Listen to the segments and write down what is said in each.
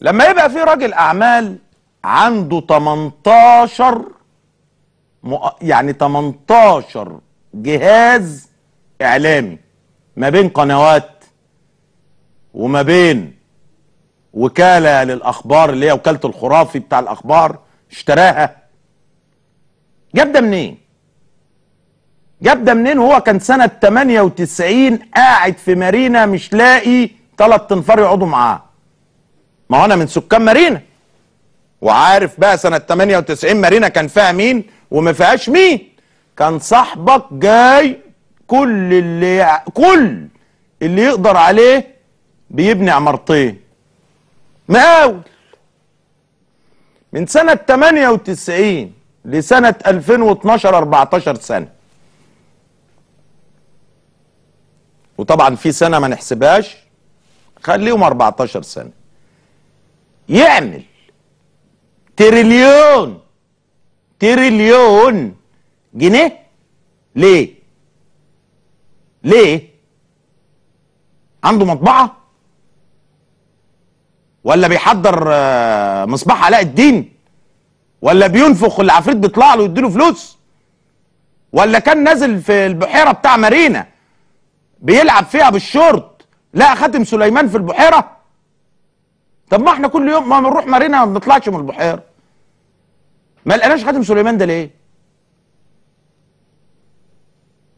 لما يبقى في راجل اعمال عنده 18 يعني 18 جهاز اعلامي ما بين قنوات وما بين وكاله للاخبار اللي هي وكاله الخرافي بتاع الاخبار اشتراها جاب ده منين؟ جاب ده منين وهو كان سنه 98 قاعد في مارينا مش لاقي ثلاث تنفار يقعدوا معاه ما انا من سكان مارينا وعارف بقى سنه 98 مارينا كان فيها مين وما فيهاش مين كان صاحبك جاي كل اللي كل اللي يقدر عليه بيبني عمارتين مقاول من سنة 98 لسنة 2012 14 سنة وطبعا في سنة ما نحسبهاش خليهم 14 سنة يعمل تريليون تريليون جنيه ليه ليه عنده مطبعه ولا بيحضر آه، مصباح علاء الدين ولا بينفخ العفريت بيطلع له يديله فلوس ولا كان نازل في البحيره بتاع مارينا بيلعب فيها بالشورت لقى خاتم سليمان في البحيره طب ما احنا كل يوم ما بنروح مارينا ما بنطلعش من البحيره ما لقيناش خاتم سليمان ده ليه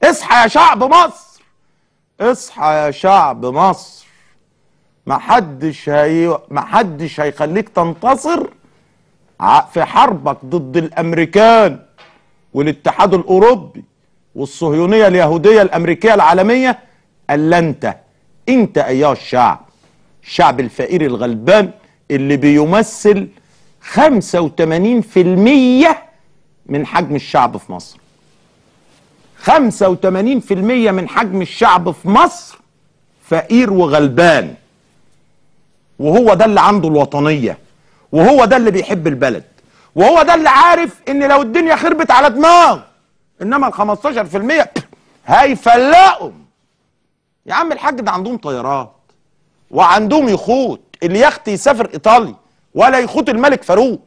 اصحى يا شعب مصر اصحى يا شعب مصر محدش هي محدش هيخليك تنتصر في حربك ضد الامريكان والاتحاد الاوروبي والصهيونيه اليهوديه الامريكيه العالميه الا انت انت ايها الشعب الشعب الفقير الغلبان اللي بيمثل 85% من حجم الشعب في مصر 85% من حجم الشعب في مصر فقير وغلبان وهو ده اللي عنده الوطنية وهو ده اللي بيحب البلد وهو ده اللي عارف ان لو الدنيا خربت على دماغ انما ال 15% هيفلقهم يا عم الحاج ده عندهم طيارات وعندهم يخوت اللي يخت يسافر ايطالي ولا يخوت الملك فاروق